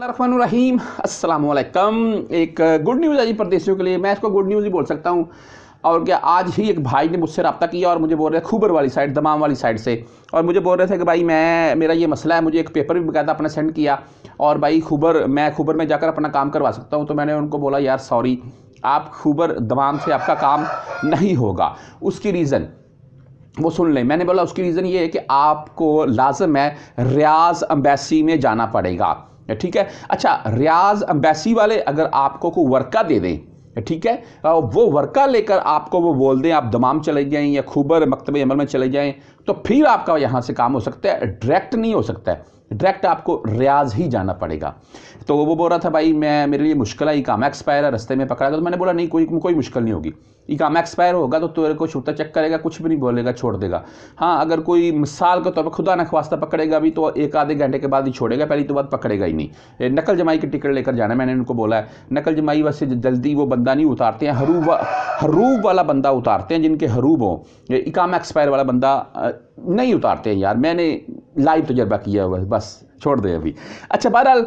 रहीम अस्सलाम एक good news है जी परदेशियों के लिए मैं इसको गुड न्यूज़ ही बोल सकता हूँ और क्या आज ही एक भाई ने मुझसे रब्ता किया और मुझे बोल रहे खूबर वाली साइड दमाम वाली साइड से और मुझे बोल रहे थे कि भाई मैं मेरा ये मसला है मुझे एक पेपर भी बकायदा अपना सेंड किया और भाई खूबर मैं खूबर में जाकर अपना काम करवा सकता हूँ तो मैंने उनको बोला यार सॉरी आप खूबर दमाम से आपका काम नहीं होगा उसकी रीज़न वो सुन लें मैंने बोला उसकी रीज़न ये है कि आपको लाजम है रियाज अम्बेसी में जाना पड़ेगा ठीक है अच्छा रियाज अम्बेसी वाले अगर आपको को वर्का दे दें ठीक है वो वर्का लेकर आपको वो बोल दें आप दमाम चले जाएं या खूबर मकतब अमल में चले जाएं तो फिर आपका यहाँ से काम हो सकता है डायरेक्ट नहीं हो सकता है डायरेक्ट आपको रियाज ही जाना पड़ेगा तो वो बोल रहा था भाई मैं मेरे लिए मुश्किल है ई काम एक्सपायर है रस्ते में पकड़ा गया तो मैंने बोला नहीं कोई कोई मुश्किल नहीं होगी ई काम एक्सपायर होगा तो तेरे को छूता चेक करेगा कुछ भी नहीं बोलेगा छोड़ देगा हाँ अगर कोई मिसाल के तौर तो पर खुदा नखवास्ता पकड़ेगा भी तो एक आधे घंटे के बाद ही छोड़ेगा पहली तो बात पकड़ेगा ही नहीं नकल जमाई की टिकट लेकर जाना मैंने उनको बोला है नकल जमाई वैसे जल्दी वो बंदा नहीं उतारते हैं हरूब हरूब वाला बंदा उतारते हैं जिनके हरूब हों इकाम एक्सपायर वाला बंदा नहीं उतारते हैं यार मैंने लाइव तजर्बा किया हुआ है बस छोड़ दें अभी अच्छा बहरहाल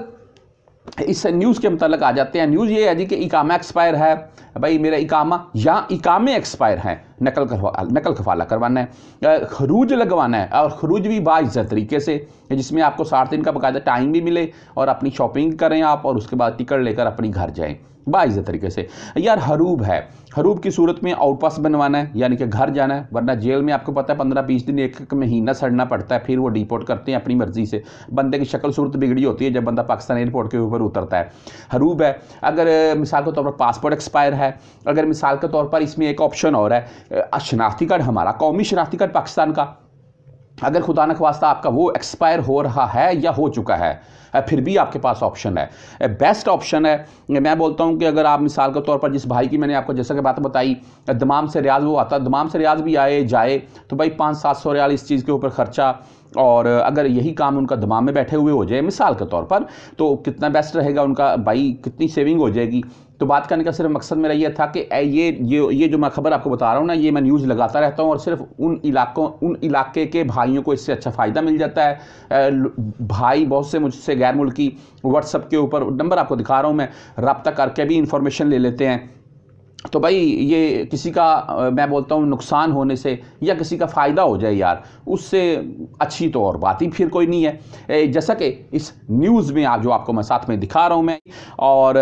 इस न्यूज़ के मतलब आ जाते हैं न्यूज़ ये है जी कि इकामा एक्सपायर है भाई मेरा इकामा या इकामे एक्सपायर है नकल करवा नकल खफाला करवाना है खरूज लगवाना है और खरूज भी बाजत तरीके से जिसमें आपको साठ दिन का बकायदा टाइम भी मिले और अपनी शॉपिंग करें आप और उसके बाद टिकट लेकर अपनी घर जाएँ बाईस तरीके से यार हरूब है हरूब की सूरत में आउटपास बनवाना है यानी कि घर जाना है वरना जेल में आपको पता है पंद्रह बीस दिन एक महीना सड़ना पड़ता है फिर वो डिपोर्ट करते हैं अपनी मर्जी से बंदे की शक्ल सूरत बिगड़ी होती है जब बंदा पाकिस्तान एयरपोर्ट के ऊपर उतरता है हरूब है अगर मिसाल के तौर पर पासपोर्ट एक्सपायर है अगर मिसाल के तौर पर इसमें एक ऑप्शन और है शनाख्ती कार्ड हमारा कौमी शनाख्ती कार्ड पाकिस्तान का अगर खुदा न खास्ता आपका वो एक्सपायर हो रहा है या हो चुका है फिर भी आपके पास ऑप्शन है बेस्ट ऑप्शन है मैं बोलता हूँ कि अगर आप मिसाल के तौर पर जिस भाई की मैंने आपको जैसा कि बात बताई दमाम से रियाज वो आता दमाम से रियाज भी आए जाए तो भाई पाँच सात सौ रियाल इस चीज़ के ऊपर खर्चा और अगर यही काम उनका दिमाग में बैठे हुए हो जाए मिसाल के तौर पर तो कितना बेस्ट रहेगा उनका भाई कितनी सेविंग हो जाएगी तो बात करने का सिर्फ मकसद मेरा यह था कि ये ये ये जो मैं खबर आपको बता रहा हूँ ना ये मैं न्यूज़ लगाता रहता हूँ और सिर्फ उन इलाकों उन इलाके के भाइयों को इससे अच्छा फ़ायदा मिल जाता है भाई बहुत से मुझसे गैर मुल्की व्हाट्सअप के ऊपर नंबर आपको दिखा रहा हूँ मैं रबता करके भी इंफॉर्मेशन ले लेते हैं तो भाई ये किसी का मैं बोलता हूँ नुकसान होने से या किसी का फ़ायदा हो जाए यार उससे अच्छी तो और बात ही फिर कोई नहीं है जैसा कि इस न्यूज़ में आप जो आपको मैं साथ में दिखा रहा हूँ मैं और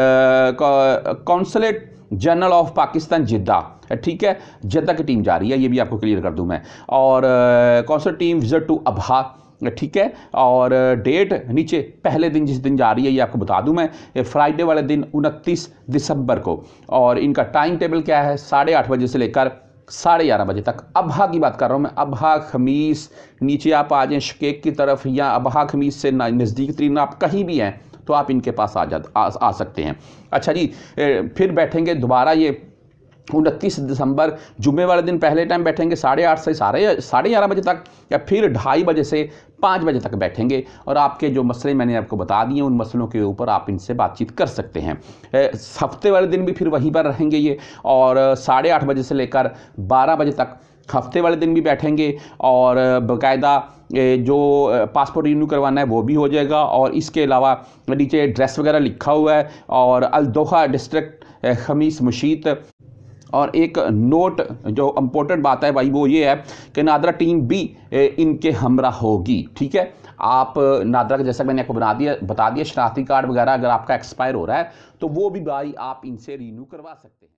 consulate general of Pakistan Jeddah ठीक है जिद्दा की टीम जा रही है ये भी आपको क्लियर कर दूँ मैं और consulate team visit to Abha ठीक है और डेट नीचे पहले दिन जिस दिन जा रही है ये आपको बता दूं मैं फ्राइडे वाले दिन उनतीस दिसंबर को और इनका टाइम टेबल क्या है साढ़े आठ बजे से लेकर साढ़े ग्यारह बजे तक अबहा की बात कर रहा हूँ मैं अबहा खमीस नीचे आप आ जाएँ शकेक की तरफ या अबहा खमीस से नज़दीक तरीन आप कहीं भी हैं तो आप इनके पास आ जा आ, आ सकते हैं अच्छा जी फिर बैठेंगे दोबारा ये उनतीस दिसंबर जुम्मे वाले दिन पहले टाइम बैठेंगे साढ़े आठ से साढ़े साढ़े ग्यारह बजे तक या फिर ढाई बजे से पाँच बजे तक बैठेंगे और आपके जो मसले मैंने आपको बता दिए उन मसलों के ऊपर आप इनसे बातचीत कर सकते हैं हफ्ते वाले दिन भी फिर वहीं पर रहेंगे ये और साढ़े आठ बजे से लेकर बारह बजे तक हफ्ते वाले दिन भी बैठेंगे और बाकायदा जो पासपोर्ट रिन्यू करवाना है वो भी हो जाएगा और इसके अलावा नीचे ड्रेस वगैरह लिखा हुआ है और अलदोहा डिस्ट्रिक्ट खमीस मुशीत और एक नोट जो इम्पोर्टेंट बात है भाई वो ये है कि नादरा टीम भी इनके हमरा होगी ठीक है आप नादरा का जैसा मैंने आपको बना दिया बता दिया शनाख्ती कार्ड वगैरह अगर आपका एक्सपायर हो रहा है तो वो भी भाई आप इनसे रीन्यू करवा सकते हैं